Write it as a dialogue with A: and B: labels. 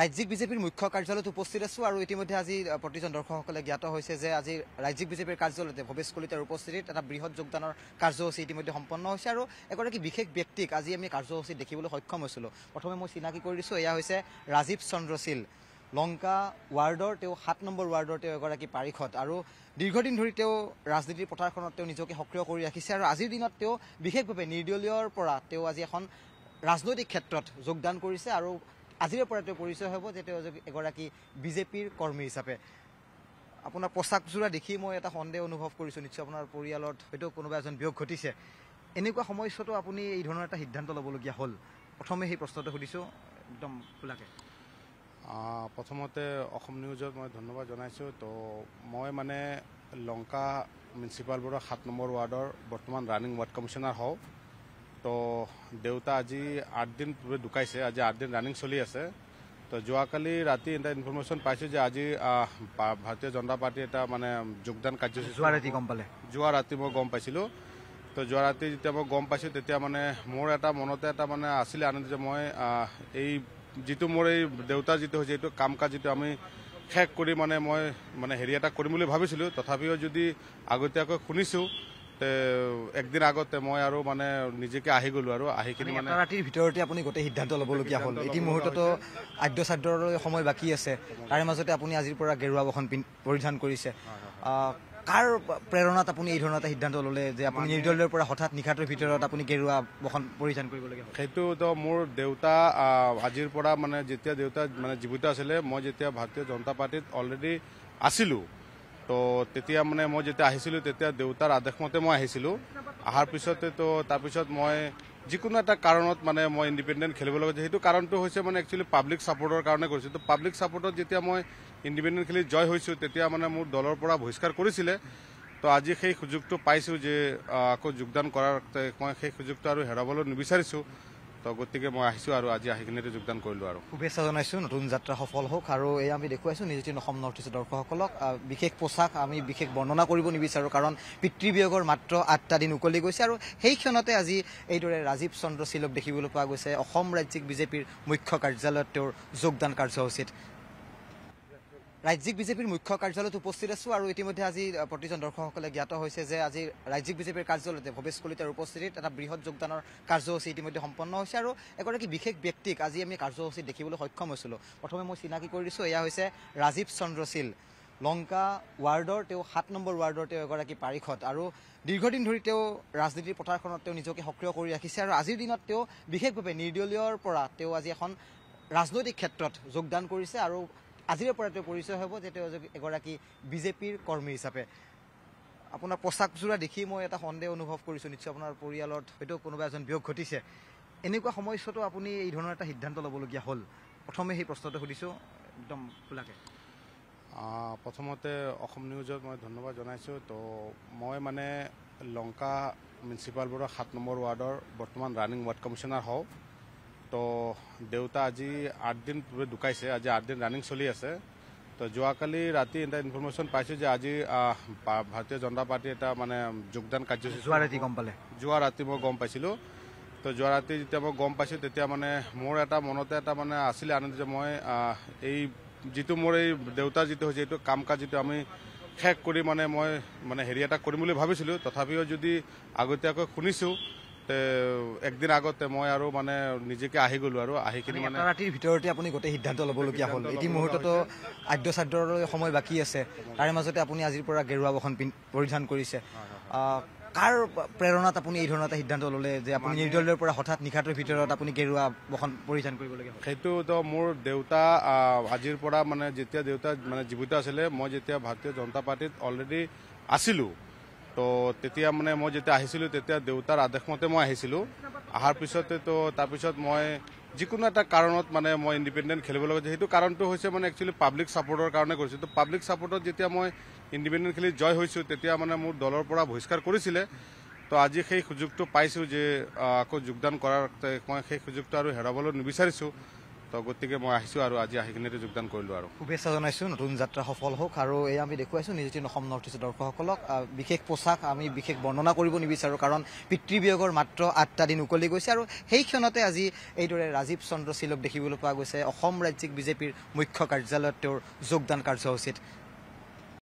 A: ৰাজ্যিক বিজেপিৰ মুখ্য কাৰ্যালয়ত উপস্থিত আছো আৰু ইতিমধ্যে আজি প্ৰতিজন দৰ্শকসকলে জ্ঞাত হৈছে যে আজি ৰাজ্যিক বিজেপিৰ কাৰ্যালয়তে ভৱেশ কলিতাৰ উপস্থিতিত এটা বৃহৎ যোগদানৰ কাৰ্যসূচী ইতিমধ্যে সম্পন্ন হৈছে আৰু এগৰাকী বিশেষ ব্যক্তিক আজি আমি কাৰ্যসূচীত দেখিবলৈ সক্ষম হৈছিলোঁ প্ৰথমে মই চিনাকি কৰি দিছোঁ এয়া হৈছে ৰাজীৱ চন্দ্ৰশীল লংকা ৱাৰ্ডৰ তেওঁ সাত নম্বৰ ৱাৰ্ডৰ তেওঁ এগৰাকী পাৰিষদ আৰু দীৰ্ঘদিন ধৰি তেওঁ ৰাজনীতিৰ পথাৰখনত তেওঁ নিজকে সক্ৰিয় কৰি ৰাখিছে আৰু আজিৰ দিনত তেওঁ বিশেষভাৱে নিৰ্দলীয়ৰ পৰা তেওঁ আজি এখন ৰাজনৈতিক ক্ষেত্ৰত যোগদান কৰিছে আৰু আজিৰে পৰা তেওঁ পৰিচয় হ'ব যে তেওঁ এগৰাকী বিজেপিৰ কৰ্মী হিচাপে আপোনাৰ পোচাকযোৰা দেখি মই এটা সন্দেহ অনুভৱ কৰিছোঁ নিশ্চয় আপোনাৰ পৰিয়ালত হয়তো কোনোবা এজন ব্যয় ঘটিছে এনেকুৱা সময়ছোৱাতো আপুনি এই ধৰণৰ এটা সিদ্ধান্ত ল'বলগীয়া হ'ল প্ৰথমে সেই প্ৰশ্নটো সুধিছোঁ একদম খোলাকৈ
B: প্ৰথমতে অসম নিউজত মই ধন্যবাদ জনাইছোঁ তো মই মানে লংকা মিউনিচিপাল বৰ্ডৰ সাত নম্বৰ ৱাৰ্ডৰ বৰ্তমান ৰাণিং ৱাৰ্ড কমিশ্যনাৰ হওঁ তো দেউতা আজি আঠ দিন ঢুকাইছে আজি আঠ দিন ৰানিং চলি আছে তো যোৱাকালি ৰাতি এটা ইনফৰ্মেশ্যন পাইছোঁ যে আজি ভাৰতীয় জনতা পাৰ্টি এটা মানে যোগদান কাৰ্যসূচী যোৱা ৰাতি গম পালে যোৱা ৰাতি মই গম পাইছিলোঁ তো যোৱা ৰাতি যেতিয়া মই গম পাইছোঁ তেতিয়া মানে মোৰ এটা মনতে এটা মানে আছিলে আনন্দ যে মই এই যিটো মোৰ এই দেউতাৰ যিটো হৈছে এইটো কাম কাজ যিটো আমি শেষ কৰি মানে মই মানে হেৰি এটা কৰিম বুলি ভাবিছিলোঁ তথাপিও যদি আগতীয়াকৈ শুনিছোঁ একদিন আগতে মই আৰু মানে নিজেকে আহি গলো আৰু আহি কিনে মানে ৰাতিৰ
A: ভিতৰতে আপুনি গোটেই সিদ্ধান্ত ল'বলগীয়া হ'ল ইতি মুহূৰ্ততো আদ্য চাদ্যৰ সময় বাকী আছে তাৰে মাজতে আপুনি আজিৰ পৰা গেৰুৱা বসন পৰিধান কৰিছে কাৰ প্ৰেৰণাত আপুনি এই ধৰণৰ সিদ্ধান্ত ল'লে যে আপুনি নিৰ্দলীয়ৰ পৰা হঠাৎ নিশাটোৰ ভিতৰত
B: আপুনি গেৰুৱা বসন পৰিধান কৰিবলগীয়া সেইটোতো মোৰ দেউতা আজিৰ পৰা মানে যেতিয়া দেউতা মানে জীৱিত আছিলে মই যেতিয়া ভাৰতীয় জনতা পাৰ্টীত অলৰেডি আছিলোঁ তো তেতিয়া মানে মই যেতিয়া আহিছিলোঁ তেতিয়া দেউতাৰ আদেশমতে মই আহিছিলোঁ অহাৰ পিছতে তো তাৰপিছত মই যিকোনো এটা কাৰণত মানে মই ইণ্ডিপেণ্ডেণ্ট খেলিব লগা হৈছে সেইটো কাৰণটো হৈছে মানে একচুৱেলি পাব্লিক ছাপৰ্টৰ কাৰণে কৰিছোঁ তো পাব্লিক ছাপৰ্টত যেতিয়া মই ইণ্ডিপেণ্ডেণ্ট খেলি জয় হৈছোঁ তেতিয়া মানে মোৰ দলৰ পৰা বহিষ্কাৰ কৰিছিলে তো আজি সেই সুযোগটো পাইছোঁ যে আকৌ যোগদান কৰাৰ মই সেই সুযোগটো আৰু হেৰাবলৈ নিবিচাৰিছোঁ গতিকে মই আহিছোঁ আৰু আজি আহি কিনে যোগদান কৰিলোঁ আৰু
A: শুভেচ্ছা জনাইছোঁ নতুন যাত্ৰা সফল হওক আৰু এই আমি দেখুৱাইছোঁ নিজ অসম নৰ্থ ইষ্ট দৰ্শকসকলক বিশেষ পোচাক আমি বিশেষ বৰ্ণনা কৰিব নিবিচাৰো কাৰণ পিতৃ বিয়োগৰ মাত্ৰ আঠটা দিন উকলি গৈছে আৰু সেই ক্ষণতে আজি এইদৰে ৰাজীৱ চন্দ্ৰ শীলক দেখিবলৈ পোৱা গৈছে অসম ৰাজ্যিক বিজেপিৰ মুখ্য কাৰ্যালয়ত তেওঁৰ যোগদান কাৰ্যসূচীত ৰাজ্যিক বিজেপিৰ মুখ্য কাৰ্যালয়ত উপস্থিত আছোঁ আৰু ইতিমধ্যে আজি প্ৰতিজন দৰ্শকসকলে জ্ঞাত হৈছে যে আজি ৰাজ্যিক বিজেপিৰ কাৰ্যালয়তে ভৱেশ কলিতাৰ উপস্থিতিত এটা বৃহৎ যোগদানৰ কাৰ্যসূচী ইতিমধ্যে সম্পন্ন হৈছে আৰু এগৰাকী বিশেষ ব্যক্তিক আজি আমি কাৰ্যসূচীত দেখিবলৈ সক্ষম হৈছিলোঁ প্ৰথমে মই চিনাকি কৰি দিছোঁ এয়া হৈছে ৰাজীৱ চন্দ্ৰশীল লংকা ৱাৰ্ডৰ তেওঁ সাত নম্বৰ ৱাৰ্ডৰ তেওঁ এগৰাকী পাৰিষদ আৰু দীৰ্ঘদিন ধৰি তেওঁ ৰাজনীতিৰ পথাৰখনত তেওঁ নিজকে সক্ৰিয় কৰি ৰাখিছে আৰু আজিৰ দিনত তেওঁ বিশেষভাৱে নিৰ্দলীয়ৰ পৰা তেওঁ আজি এখন ৰাজনৈতিক ক্ষেত্ৰত যোগদান কৰিছে আৰু আজিৰে পৰা তেওঁ পৰিচয় হ'ব যে তেওঁ এগৰাকী বিজেপিৰ কৰ্মী হিচাপে আপোনাৰ পোচাক পোচাকযোৰা দেখি মই এটা সন্দেহ অনুভৱ কৰিছোঁ নিশ্চয় আপোনাৰ পৰিয়ালত হয়তো কোনোবা এজন ব্যয় ঘটিছে এনেকুৱা সময়ছোৱাতো আপুনি এই ধৰণৰ এটা সিদ্ধান্ত ল'বলগীয়া হ'ল প্ৰথমে সেই প্ৰশ্নটো সুধিছোঁ একদম খোলাকে
B: প্ৰথমতে অসম নিউজত মই ধন্যবাদ জনাইছোঁ তো মই মানে লংকা মিউনিচিপাল বৰ্ডৰ সাত নম্বৰ ৱাৰ্ডৰ বৰ্তমান ৰাণিং ৱাৰ্ড কমিশ্যনাৰ হওঁ তো দেউতা আজি আঠ দিন পূৰ্বে ঢুকাইছে আজি আঠ দিন ৰানিং চলি আছে তো যোৱাকালি ৰাতি এটা ইনফৰ্মেশ্যন পাইছোঁ যে আজি ভাৰতীয় জনতা পাৰ্টীৰ এটা মানে যোগদান কাৰ্যসূচী গম পালে যোৱা ৰাতি মই গম পাইছিলোঁ তো যোৱা ৰাতি যেতিয়া মই গম পাইছোঁ তেতিয়া মানে মোৰ এটা মনতে এটা মানে আছিলে আনন্দ যে মই এই যিটো মোৰ এই দেউতা যিটো হৈছে এইটো কাম কাজ যিটো আমি শেষ কৰি মানে মই মানে হেৰি এটা কৰিম বুলি ভাবিছিলোঁ তথাপিও যদি আগতীয়াকৈ শুনিছোঁ একদিন আগতে মই আৰু মানে নিজেকে আহি গলো আৰু আহি কিনে মানে ৰাতিৰ
A: ভিতৰতে আপুনি গোটেই সিদ্ধান্ত ল'বলগীয়া হ'ল এটি মুহূৰ্ততো আদ্য চাদ্যৰ সময় বাকী আছে তাৰে মাজতে আপুনি আজিৰ পৰা গেৰুৱা বসন পৰিধান কৰিছে কাৰ প্ৰেৰণাত আপুনি এই ধৰণৰ এটা সিদ্ধান্ত ল'লে যে আপুনি নিৰ্দলীয়ৰ পৰা হঠাৎ নিশাটোৰ ভিতৰত আপুনি গেৰুৱা বসন পৰিধান কৰিবলগীয়া
B: সেইটোতো মোৰ দেউতা আজিৰ পৰা মানে যেতিয়া দেউতা মানে জীৱিত আছিলে মই যেতিয়া ভাৰতীয় জনতা পাৰ্টিত অলৰেডি আছিলোঁ তো তেতিয়া মানে মই যেতিয়া আহিছিলোঁ তেতিয়া দেউতাৰ আদেশমতে মই আহিছিলোঁ অহাৰ পিছতে তো তাৰপিছত মই যিকোনো এটা কাৰণত মানে মই ইণ্ডিপেণ্ডেণ্ট খেলিব লগা সেইটো কাৰণটো হৈছে মানে একচুৱেলি পাব্লিক ছাপৰ্টৰ কাৰণে কৰিছোঁ তো পাব্লিক ছাপৰ্টত যেতিয়া মই ইণ্ডিপেণ্ডেণ্ট খেলি জয় হৈছোঁ তেতিয়া মানে মোৰ দলৰ পৰা বহিষ্কাৰ কৰিছিলে তো আজি সেই সুযোগটো পাইছোঁ যে আকৌ যোগদান কৰাৰ মই সেই সুযোগটো আৰু হেৰাবলৈ নিবিচাৰিছোঁ তো গতিকে মই আহিছোঁ আৰু আজি আহি কিনে যোগদান কৰিলোঁ আৰু
A: শুভেচ্ছা জনাইছোঁ নতুন যাত্ৰা সফল হওক আৰু এই আমি নিজে নিজতি অসম নৰ্থ ইষ্টৰ দৰ্শকসকলক বিশেষ পোচাক আমি বিশেষ বৰ্ণনা কৰিব নিবিচাৰো কাৰণ পিতৃ বিয়োগৰ মাত্ৰ আঠটা দিন উকলি গৈছে আৰু সেই ক্ষণতে আজি এইদৰে ৰাজীৱ চন্দ্ৰ শীলক দেখিবলৈ পোৱা গৈছে অসম ৰাজ্যিক বিজেপিৰ মুখ্য কাৰ্যালয়ত তেওঁৰ যোগদান কাৰ্যসূচীত